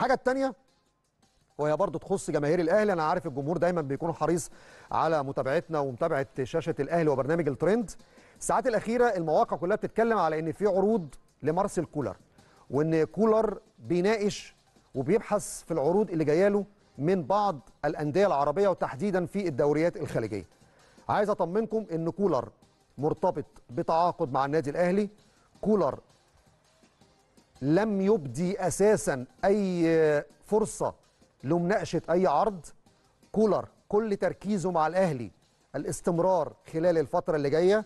الحاجه الثانيه وهي برضه تخص جماهير الاهلي انا عارف الجمهور دايما بيكون حريص على متابعتنا ومتابعه شاشه الاهلي وبرنامج الترند الساعات الاخيره المواقع كلها بتتكلم على ان في عروض لمارسيل كولر وان كولر بيناقش وبيبحث في العروض اللي جايه له من بعض الانديه العربيه وتحديدا في الدوريات الخليجيه عايز اطمنكم ان كولر مرتبط بتعاقد مع النادي الاهلي كولر لم يبدي اساسا اي فرصه لمناقشه اي عرض كولر كل تركيزه مع الاهلي الاستمرار خلال الفتره اللي جايه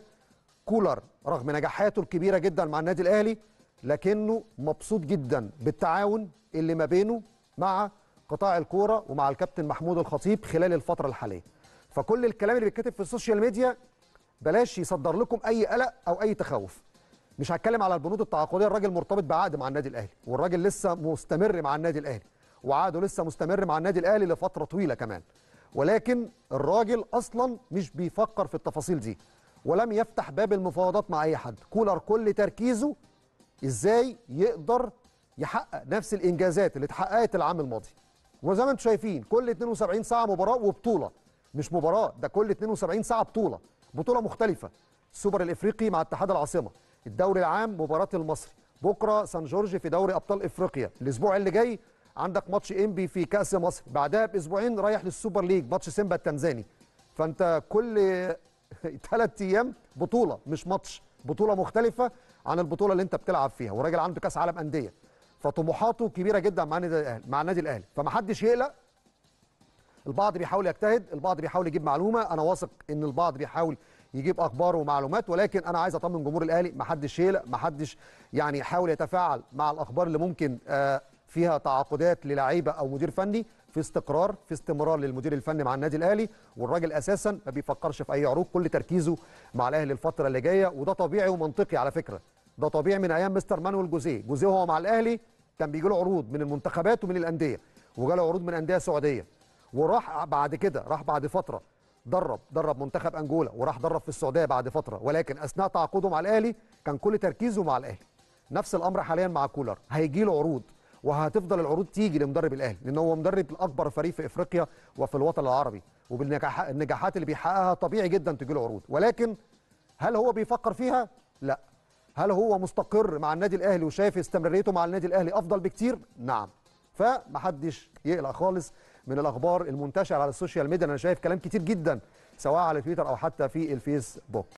كولر رغم نجاحاته الكبيره جدا مع النادي الاهلي لكنه مبسوط جدا بالتعاون اللي ما بينه مع قطاع الكوره ومع الكابتن محمود الخطيب خلال الفتره الحاليه فكل الكلام اللي بيتكتب في السوشيال ميديا بلاش يصدر لكم اي قلق او اي تخوف مش هتكلم على البنود التعاقديه الراجل مرتبط بعقد مع النادي الاهلي والراجل لسه مستمر مع النادي الاهلي وعقده لسه مستمر مع النادي الاهلي لفتره طويله كمان ولكن الراجل اصلا مش بيفكر في التفاصيل دي ولم يفتح باب المفاوضات مع اي حد كولر كل تركيزه ازاي يقدر يحقق نفس الانجازات اللي اتحققت العام الماضي وزي ما انتم شايفين كل 72 ساعه مباراه وبطوله مش مباراه ده كل 72 ساعه بطوله بطوله مختلفه السوبر الافريقي مع اتحاد العاصمه الدوري العام مباراه المصري بكره سان جورج في دوري ابطال افريقيا الاسبوع اللي جاي عندك ماتش انبي في كاس مصر بعدها باسبوعين رايح للسوبر ليج ماتش سيمبا التنزاني فانت كل ثلاث ايام بطوله مش ماتش بطوله مختلفه عن البطوله اللي انت بتلعب فيها وراجل عنده كاس عالم انديه فطموحاته كبيره جدا مع النادي الاهلي مع النادي الاهلي فمحدش يقلق البعض بيحاول يجتهد البعض بيحاول يجيب معلومه انا واثق ان البعض بيحاول يجيب اخبار ومعلومات ولكن انا عايز اطمن جمهور الاهلي ما حدش يقلق ما حدش يعني يحاول يتفاعل مع الاخبار اللي ممكن آه، فيها تعاقدات للعيبه او مدير فني في استقرار في استمرار للمدير الفني مع النادي الاهلي والراجل اساسا ما بيفكرش في اي عروض كل تركيزه مع الاهلي الفتره اللي جايه وده طبيعي ومنطقي على فكره ده طبيعي من ايام مستر مانويل جوزيه جوزيه وهو مع الاهلي كان بيجي له عروض من المنتخبات ومن الانديه وجاله عروض من انديه سعوديه وراح بعد كده راح بعد فتره درب درب منتخب انجولا وراح درب في السعوديه بعد فتره ولكن اثناء تعاقده مع الاهلي كان كل تركيزه مع الاهلي نفس الامر حاليا مع كولر هيجي له عروض وهتفضل العروض تيجي لمدرب الاهلي لان هو مدرب الاكبر فريق في افريقيا وفي الوطن العربي وبالنجاحات اللي بيحققها طبيعي جدا تجي له عروض ولكن هل هو بيفكر فيها لا هل هو مستقر مع النادي الاهلي وشايف استمراريته مع النادي الاهلي افضل بكتير نعم فمحدش يقلق خالص من الاخبار المنتشره على السوشيال ميديا انا شايف كلام كتير جدا سواء على تويتر او حتى في الفيسبوك